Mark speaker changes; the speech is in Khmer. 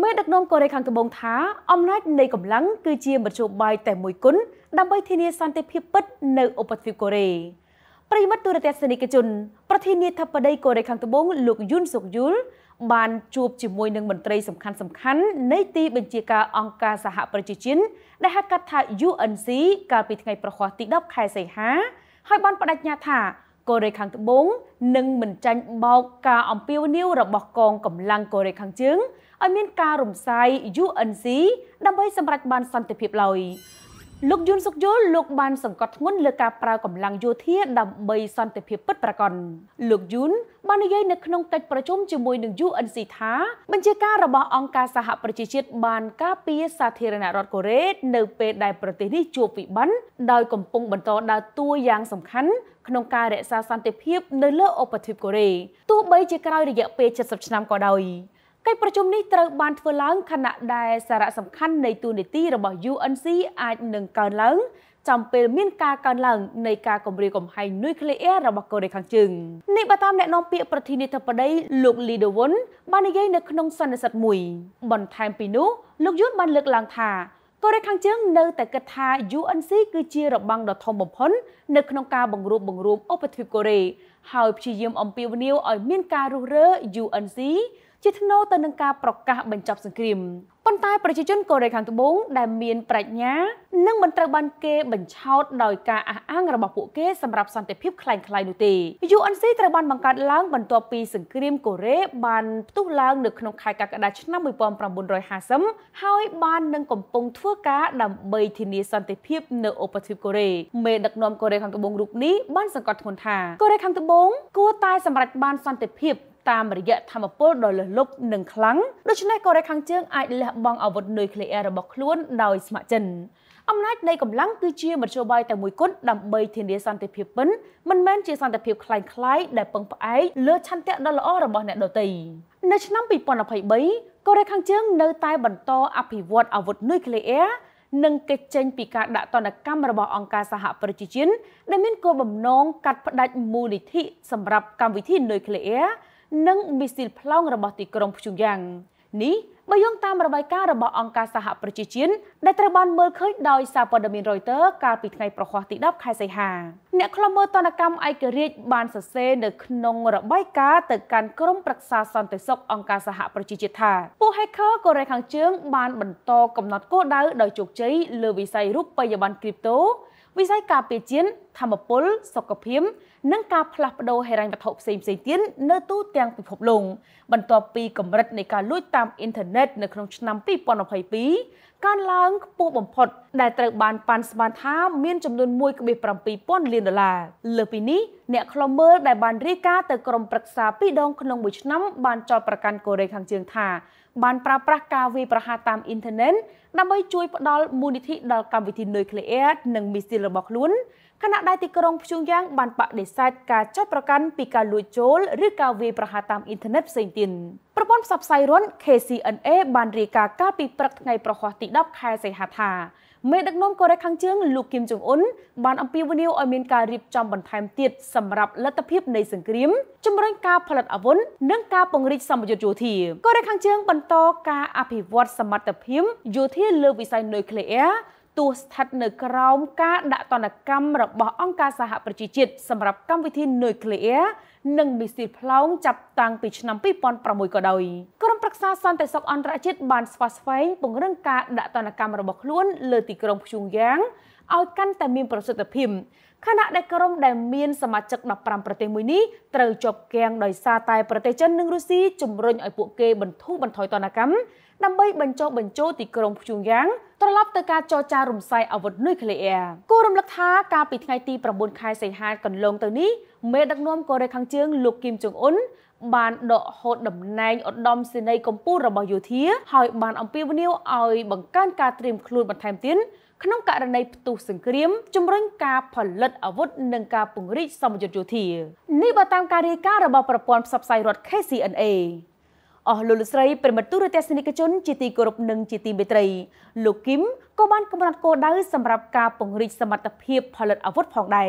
Speaker 1: មេដឹកនាំកូរ៉េខាងត្បូងថាអំណាចនៃកម្លាំងគឺជាមធ្យោបាយតែមួយគត់ដើម្បីធានាសន្តិភាពពិតនៅឧបទ្វីបកូរ៉េប្រិមត្តទូរទស្សនិកជន ប្រធានាធិបតីកូរ៉េខាងត្បូងលោកយុនសុកយុលបានជួបជាមួយនឹងមន្ត្រីសំខាន់សំខាន់នៃទីបញ្ជាការអង្គការសហប្រជាជាតិដែលហៅកាត់ថា UNC កាលពីថ្ងៃប្រហ័សទី10ខែសីហា ហើយបានបដិញ្ញាថាកូរ៉េខាងត្បូងនឹងមិនចាញ់បោកការអំពាវនាវរបស់កងកម្លាំងកូរ៉េខាងជើងឲ្យមានការរំសាយ UNC ដើម្បីសម្រេចបាន សន្តិភាពឡើយលោកយុនសុកយល់លោកបានសង្កត់ធ្ងន់លើការប្រើកម្លាំងយោធាដើម្បីសន្តិភាពពិតប្រាកដលោកយុនបាននិយាយនៅក្នុងកិច្ចប្រជុំជាមួយនឹង UNC ថាបញ្ជាការរបស់អង្គការសហប្រជាជាតិបានការពារសាធារណរដ្ឋកូរ៉េនៅពេលដែលប្រទេសនេះជួបវិបត្តិដោយកំពុងបន្តដើរតួយ៉ាងសំខាន់ក្នុងការរក្សាសន្តិភាព នៅលើឧបទ្វីបកូរ៉េទោះបីជាក្រោយរយៈពេល70ឆ្នាំក៏ដោយកិច្ចប្រជុំនេះត្រូវបានធ្វើឡើងខណៈដែលសារៈសំខាន់នៃទូនីតិរបស់ UNC អាចនឹងកើនឡើងចំពេលមានការកើនឡើងនៃការគម្រាមកំហែងនុយក្លេអ៊ែររបស់កូរ៉េខាងជើងនេះបើតាមអ្នកនាំពាក្យប្រធានាធិបតីលោកលីដូវុនបាននិយាយនៅក្នុងសន្និសីទមួយបន្ថែមពីនោះលោកយួនបានលើកឡើងថាកូរ៉េខាងជើងនៅតែគិតថា UNC គឺជារបាំងដ៏ធំបំផុតនៅក្នុងការបង្រួបបង្រួមឧបទ្វីបកូរ៉េហើយព្យាយាមអំពាវនាវឲ្យមានការរុះរើ UNC ជាថ្នូរទៅនឹងការប្រកាសបញ្ចប់សង្គ្រាមប៉ុន្តែប្រជាជនកូរ៉េខាងត្បូងដែលមានប្រាជ្ញា និងមិនត្រូវបានគេបញ្ឆោតដោយការអះអាងរបស់ពួកគេសម្រាប់សន្តិភាពคล้ายៗនោះទេ UNC ត្រូវបានបង្កើតឡើងបន្ទាប់ពីសង្គ្រាមកូរ៉េបានផ្ទុះឡើងនៅក្នុងខែកក្កដាឆ្នាំ1950ហើយបាននឹងកំពុងធ្វើការដើម្បីធានាសន្តិភាពនៅឧបទ្វីបកូរ៉េមេដឹកនាំកូរ៉េខាងត្បូងរូបនេះបានសង្កត់ធ្ងន់ថាកូរ៉េខាងត្បូងគួរតែសម្រេចបានសន្តិភាពតាមរយៈធម្មពលដ៏លើសលប់និងខ្លាំងដូច្នេះកូរ៉េខាងជើងអាចលះបង់អាវុធនុយក្លេអ៊ែររបស់ខ្លួនដោយស្ម័គ្រចិត្តអំណាចនៃកម្លាំងគឺជាមធ្យោបាយតែមួយគត់ដើម្បី ធានាសន្តិភាពពិនមិនមែនជាសន្តិភាពคล้ายៗដែលពឹងផ្អែកលើឆន្ទៈដ៏ល្អរបស់អ្នកដទៃនៅឆ្នាំ2023កូរ៉េខាងជើងនៅតែបន្តអភិវឌ្ឍអាវុធនុយក្លេអ៊ែរនិងកិច្ចចេញពីការដាក់ទណ្ឌកម្មរបស់អង្គការសហប្រជាជាតិដែលមានគោលបំណងកាត់ផ្តាច់មូលនិធិសម្រាប់កម្មវិធីនុយក្លេអ៊ែរនិងមីស៊ីលប្លង់របស់ទីក្រុងព្យុងយ៉ាងនេះបើយោងតាមរបាយការណ៍របស់អង្គការសហប្រជាជាតិដែលត្រូវបានមើលឃើញដោយសារព័ត៌មាន Reuters កាលពីថ្ងៃប្រហ័សទី10ខែសីហា អ្នកខ្លំមើលតនកម្មឯករាជ្យបានសរសេរនៅក្នុងរបាយការណ៍ទៅកាន់ក្រុមប្រឹក្សាសន្តិសុខអង្គការសហប្រជាជាតិថាពួក hacker កូរ៉េខាងជើង បានបន្តកំណត់គោលដៅដោយជោគជ័យលើវិស័យរូបិយប័ណ្ណ crypto វិស័យការពារជាតិធម្មពលសុខភាពនិងការផ្លាស់ប្ដូរហិរញ្ញវត្ថុផ្សេងៗទៀតនៅទូទាំងពិភពលោកបន្ទាប់ពីកម្រិតនៃការលួចតាមអ៊ីនធឺណិតនៅក្នុងឆ្នាំ2022កើនឡើងខ្ពស់បំផុតដែលត្រូវបានប៉ាន់ស្មានថាមានចំនួន1.7លានដុល្លារលើពីនេះអ្នកខ្លមមើលដែលបានរាយការណ៍ទៅក្រុមប្រឹក្សា2ដងក្នុងមួយឆ្នាំ បានចោទប្រកាន់កូរ៉េខាងជើងថាបានប្រើប្រាស់ការវាយប្រហារតាមអ៊ីនធឺណិតដើម្បីជួយផ្ដល់មូលនិធិដល់កម្មវិធីនុយក្លេអ៊ែរនិងមីស៊ីលរបស់ខ្លួនខណៈដែលទីក្រុងព្យុងយ៉ាង បានបដិសេធការចោទប្រកាន់ពីការលួចចូល ឬការវាយប្រហារតាមអ៊ីនធឺណិតផ្សេងទៀតប្រព័ន្ធផ្សព្វផ្សាយរដ្ឋ KCNA បានរាយការណ៍កាលពីព្រឹកថ្ងៃប្រហ័សទី10ខែសីហាថាមេដឹកនាំកូរ៉េខាងជើងលោកគីមចុងអ៊ុនបានអំពាវនាវឲ្យមានការរៀបចំបន្ថែមទៀតសម្រាប់លទ្ធភាពនៃសង្គ្រាមជំរុញការផលិតអាវុធនិងការពង្រីកសម្ពយុទ្ធយោធាកូរ៉េខាងជើងបន្តការអភិវឌ្ឍសមត្ថភាពយោធាលើវិស័យនុយក្លេអ៊ែរទោះស្ថិតនៅក្រោមការដាក់ទណ្ឌកម្មរបស់អង្គការសហប្រជាជាតិសម្រាប់កម្មវិធីនុយក្លេអ៊ែរនិងមីស៊ីលផ្លោងចាប់តាំងពីឆ្នាំ2006ក៏ដោយក្រុមប្រឹក្សាសន្តិសុខអន្តរជាតិបានស្វាស្វែងពង្រឹងការដាក់ទណ្ឌកម្មរបស់ខ្លួនលើទីក្រុងព្យុងយ៉ាងឲ្យកាន់តែមានប្រសិទ្ធភាពខណៈដែលក្រុមដែលមានសមាជិក15ប្រទេសមួយនេះត្រូវជាប់គាំងដោយសារតែប្រទេសចិននិងរុស្ស៊ីជំរុញឲ្យពួកគេបន្ធូរបន្ថយទណ្ឌកម្មដើម្បីបញ្ចុះបញ្ចូលទីក្រុងព្យុងយ៉ាងត្រឡប់ទៅការចរចារំសាយអាវុធនុយក្លេអ៊ែរគួររំលឹកថាកាលពីថ្ងៃទី9ខែសីហាកន្លងទៅនេះមេដឹកនាំកូរ៉េខាងជើងលោកគីមចុងអ៊ុនបានដកហូតតំណែងឧត្តមសេនីយ៍កម្ពុជារបស់យោធាហើយបានអំពាវនាវឲ្យបង្កើនការត្រៀមខ្លួនបន្ថែមទៀតក្នុងករណីផ្ទុះសង្គ្រាមជំរុញការផលិតអាវុធនិងការពង្រីកសមយុទ្ធយោធានេះបើតាមការរាយការណ៍របស់ប្រព័ន្ធផ្សព្វផ្សាយរដ្ឋ KCNA អស់លោកលស្រីប្រិមត្តទូរទស្សនិកជនជាទីគោរពនិងជាទីមេត្រីលោកគឹមក៏បានកំណត់គោលដៅសម្រាប់ការពង្រីកសមត្ថភាពផលិតអាវុធផងដែរ